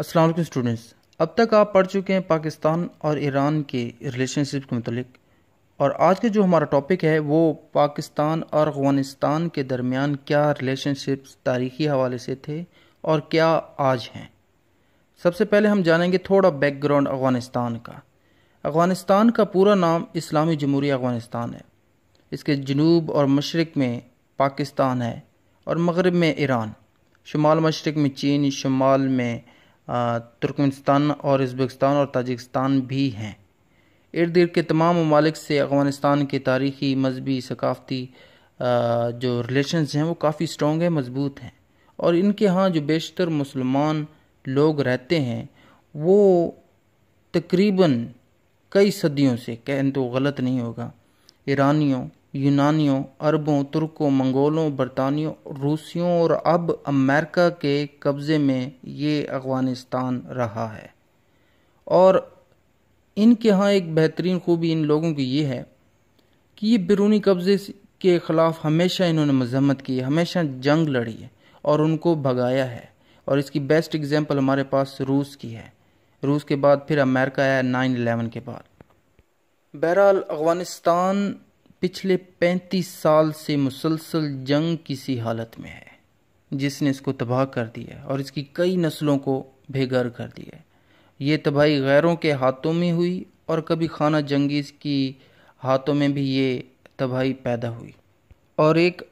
Aslam students अब तक आप पढ़ चुके हैं पाकिस्तान और ईरान के रिलेशनशिप के मतलब और आज का जो हमारा टॉपिक है वो पाकिस्तान और अफगानिस्तान के दरमियान क्या रिलेशनशिप्स तारीखी हवाले से थे और क्या आज हैं सबसे पहले हम जानेंगे थोड़ा बैकग्राउंड अफगानिस्तान का अफगानिस्तान का पूरा नाम इस्लामी जमहूरी अफगानिस्तान है इसके जनूब और मशरक़ में पाकिस्तान है और मगरब में ईरान शुमाल मशरक़ में चीन शुमाल में तुर्कमेनिस्तान और उज़्बेकिस्तान और ताजिकिस्तान भी हैं इर्द गिर्द के तमाम ममालिक से अफगानिस्तान के तारीखी मजहबी सकाफ़ती जो रिलेशन हैं वो काफ़ी स्ट्रॉन्ग हैं मज़बूत हैं और इनके यहाँ जो बेशतर मुसलमान लोग रहते हैं वो तकरीबन कई सदियों से कहन तो गलत नहीं होगा ईरानियों यूनानियों अरबों तुर्कों मंगोलों बरतानियों रूसियों और अब अमेरिका के कब्ज़े में ये अफ़गानिस्तान रहा है और इनके यहाँ एक बेहतरीन खूबी इन लोगों की ये है कि ये बिरूनी कब्ज़े के ख़िलाफ़ हमेशा इन्होंने मजम्मत की हमेशा जंग लड़ी है और उनको भगाया है और इसकी बेस्ट एग्ज़ाम्पल हमारे पास रूस की है रूस के बाद फिर अमेरिका आया नाइन एलेवन के बाद बहरहाल अफ़गानिस्तान पिछले पैंतीस साल से मुसलसल जंग किसी हालत में है जिसने इसको तबाह कर दिया और इसकी कई नस्लों को बेघर कर दिया ये तबाही गैरों के हाथों में हुई और कभी खाना जंगीज़ की हाथों में भी ये तबाही पैदा हुई और एक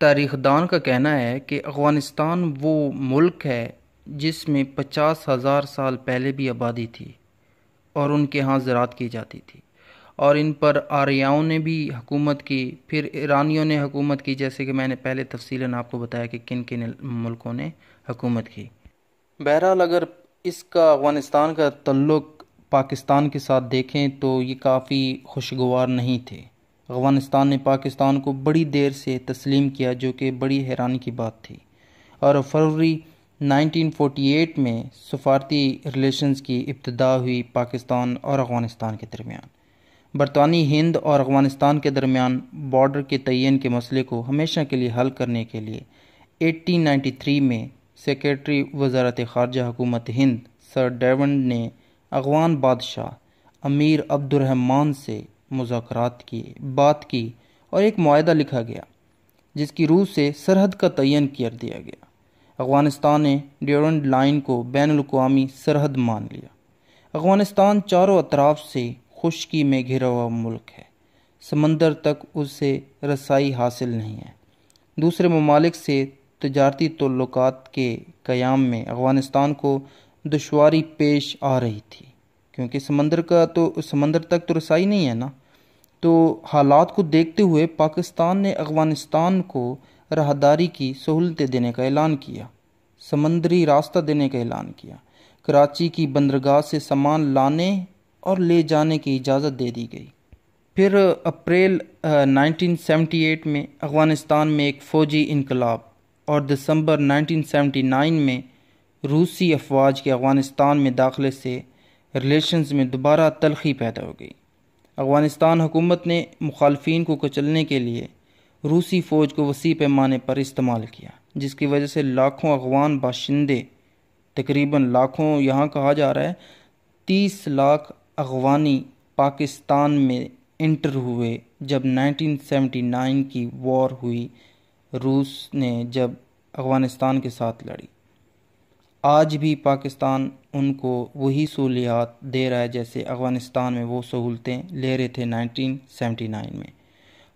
तारीखदान का कहना है कि अफ़गानिस्तान वो मुल्क है जिसमें पचास हज़ार साल पहले भी आबादी थी और उनके यहाँ ज़रात की जाती थी और इन पर आर्याओं ने भी हुकूमत की फिर ईरानियों ने हुकूमत की जैसे कि मैंने पहले तफसीला आपको बताया कि किन किन मुल्कों ने हुकूमत की बहरहाल अगर इसका अफ़गानिस्तान का तल्लक़ पाकिस्तान के साथ देखें तो ये काफ़ी खुशगवार नहीं थे अफ़गानिस्तान ने पाकिस्तान को बड़ी देर से तस्लीम किया जो कि बड़ी हैरानी की बात थी और फरवरी 1948 में सफारती रिलेशंस की इब्तदा हुई पाकिस्तान और अफ़गानिस्तान के दरमियान बरतानी हिंद और अफगानिस्तान के दरमियान बॉर्डर के तयन के मसले को हमेशा के लिए हल करने के लिए नाइन्टी थ्री में सेक्रेटरी वजारत खारजा हुकूमत हिंद सर डेवन ने अफगान बादशाह अमीर अब्दुलरहमान से मुजात किए बात की और एक माहा लिखा गया जिसकी रूस से सरहद का तयन कर दिया गया अफगानिस्तान ने ड्योरेंट लाइन को बैन अवी सरहद मान लिया अफगानिस्तान चारों अतराफ से खुश्की में घिरा हुआ मुल्क है समंदर तक उससे रसाई हासिल नहीं है दूसरे ममालिक से तजारती तल्लुकात के क़याम में अफ़गानिस्तान को दुशारी पेश आ रही थी क्योंकि समंदर का तो समंदर तक तो रसाई नहीं है ना तो हालात को देखते हुए पाकिस्तान ने अफ़गानिस्तान को राहदारी की सहूलतें देने का ऐलान किया समंदरी रास्ता देने का ऐलान किया कराची की बंदरगाह से सामान लाने और ले जाने की इजाज़त दे दी गई फिर अप्रैल 1978 में अफ़गानिस्तान में एक फ़ौजी इनकलाब और दिसंबर 1979 में रूसी अफवाज के अफ़गानिस्तान में दाखिले से रिलेशंस में दोबारा तलखी पैदा हो गई अफ़गानिस्तान हुकूमत ने मुखालफन को कुचलने के लिए रूसी फ़ौज को वसी पैमाने पर इस्तेमाल किया जिसकी वजह से लाखों अफगान बाशिंदे तकरीबन लाखों यहाँ कहा जा रहा है तीस लाख अगवानी पाकिस्तान में इंटर हुए जब 1979 की वॉर हुई रूस ने जब अफ़गानिस्तान के साथ लड़ी आज भी पाकिस्तान उनको वही सहूलियात दे रहा है जैसे अफ़गानिस्तान में वो सहूलतें ले रहे थे 1979 में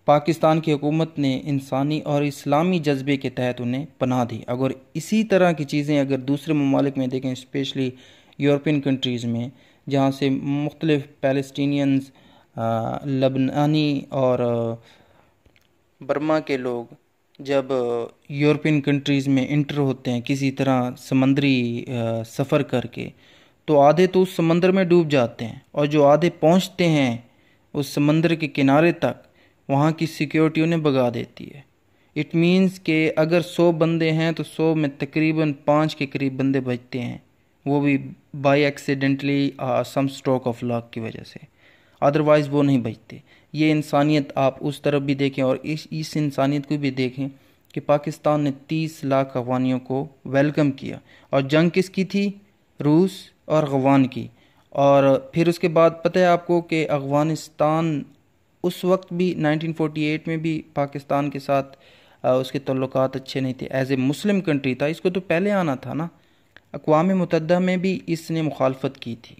पाकिस्तान की हुकूमत ने इंसानी और इस्लामी जज्बे के तहत उन्हें पनाह दी अगर इसी तरह की चीज़ें अगर दूसरे ममालिक में देखें स्पेशली यूरोपियन कंट्रीज़ में जहाँ से मुख्तलिफ़ पैलस्टीनियंस लबनानी और बर्मा के लोग जब यूरोपियन कंट्रीज़ में इंटर होते हैं किसी तरह समंदरी सफ़र करके तो आधे तो उस समंदर में डूब जाते हैं और जो आधे पहुंचते हैं उस समंदर के किनारे तक वहाँ की सिक्योरिटी उन्हें भगा देती है इट मीन्स के अगर सौ बंदे हैं तो सौ में तकरीबन पाँच के करीब बंदे बचते हैं वो भी by accidentally some stroke of luck की वजह से अदरवाइज़ वो नहीं बचते ये इंसानियत आप उस तरफ भी देखें और इस इस इंसानियत को भी देखें कि पाकिस्तान ने 30 लाख अफवानियों को वेलकम किया और जंग किसकी थी रूस और अफवान की और फिर उसके बाद पता है आपको कि अफ़गानिस्तान उस वक्त भी 1948 में भी पाकिस्तान के साथ uh, उसके तल्लक अच्छे नहीं थे एज ए मुस्लिम कंट्री था इसको तो पहले आना था ना अकवा मतदा में भी इसने मुखालफत की थी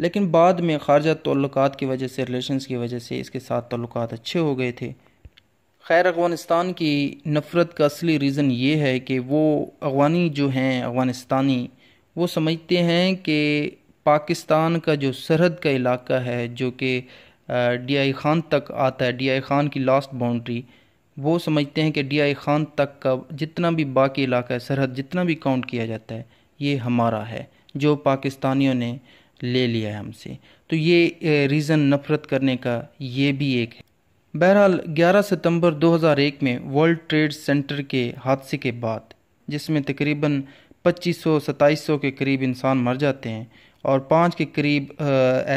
लेकिन बाद में खारजा तल्लक की वजह से रिलेशन की वजह से इसके साथ तल्लक अच्छे हो गए थे खैर अफगानिस्तान की नफ़रत का असली रीज़न ये है कि वो अफगानी जो हैं अफगानिस्तानी वो समझते हैं कि पाकिस्तान का जो सरहद का इलाका है जो कि डी आई ख़ान तक आता है डी आई ख़ान की लास्ट बाउंड्री वो समझते हैं कि डी आई खान तक का जितना भी बाकी इलाका है सरहद जितना भी काउंट किया जाता है ये हमारा है जो पाकिस्तानियों ने ले लिया है हमसे तो ये रीज़न नफ़रत करने का ये भी एक है बहरहाल 11 सितंबर 2001 में वर्ल्ड ट्रेड सेंटर के हादसे के बाद जिसमें तकरीबन 2500-2700 के करीब इंसान मर जाते हैं और पाँच के करीब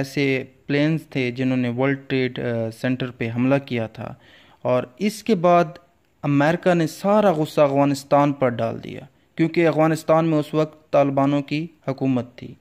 ऐसे प्लेन्स थे जिन्होंने वर्ल्ड ट्रेड सेंटर पे हमला किया था और इसके बाद अमेरिका ने सारा गुस्सा अफगानिस्तान पर डाल दिया क्योंकि अफगानिस्तान में उस वक्त तालिबानों की हुकूमत थी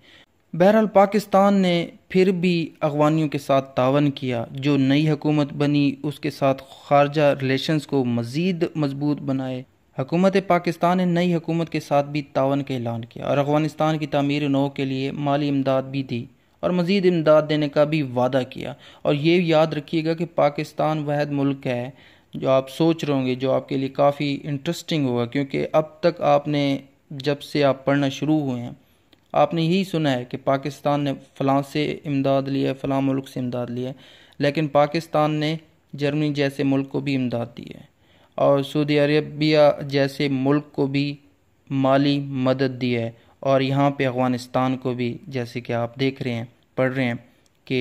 बहरहाल पाकिस्तान ने फिर भी अफगानियों के साथ तावन किया जो नई हुकूमत बनी उसके साथ खारजा रिलेशंस को मज़ीद मजबूत बनाए हुकूमत पाकिस्तान ने नई हुकूमत के साथ भी तावन का ऐलान किया और अफगानिस्तान की तमीर नौ के लिए माली इमदाद भी दी और मज़ीद इमदाद देने का भी वादा किया और ये याद रखिएगा कि पाकिस्तान वह मुल्क है जो आप सोच रहे होंगे जो आपके लिए काफ़ी इंटरेस्टिंग होगा क्योंकि अब तक आपने जब से आप पढ़ना शुरू हुए हैं आपने यही सुना है कि पाकिस्तान ने फ़लाँ से इमदाद लिया है फ़लाँ मुल्क से इमदाद लिया है लेकिन पाकिस्तान ने जर्मनी जैसे मुल्क को भी इमदाद दी है और सऊदी अरबिया जैसे मुल्क को भी माली मदद दी है और यहाँ पे अफ़गानिस्तान को भी जैसे कि आप देख रहे हैं पढ़ रहे हैं कि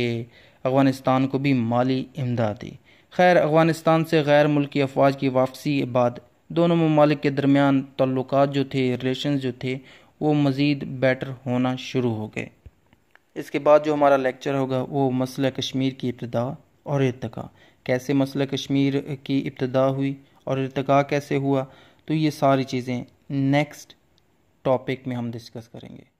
अफ़गानिस्तान को भी माली इमदाद दी खैर अफ़गानिस्तान से गैर मुल्की अफवाज की वापसी बाद दोनों ममालिक के दरमियान तल्लक जो थे रिलेशन जो थे वो मज़ीद बेटर होना शुरू हो गए इसके बाद जो हमारा लेक्चर होगा वो मसला कश्मीर की इब्तदा और इरतका कैसे मसला कश्मीर की इब्तदा हुई और इरतका कैसे हुआ तो ये सारी चीज़ें नेक्स्ट टॉपिक में हम डिस्कस करेंगे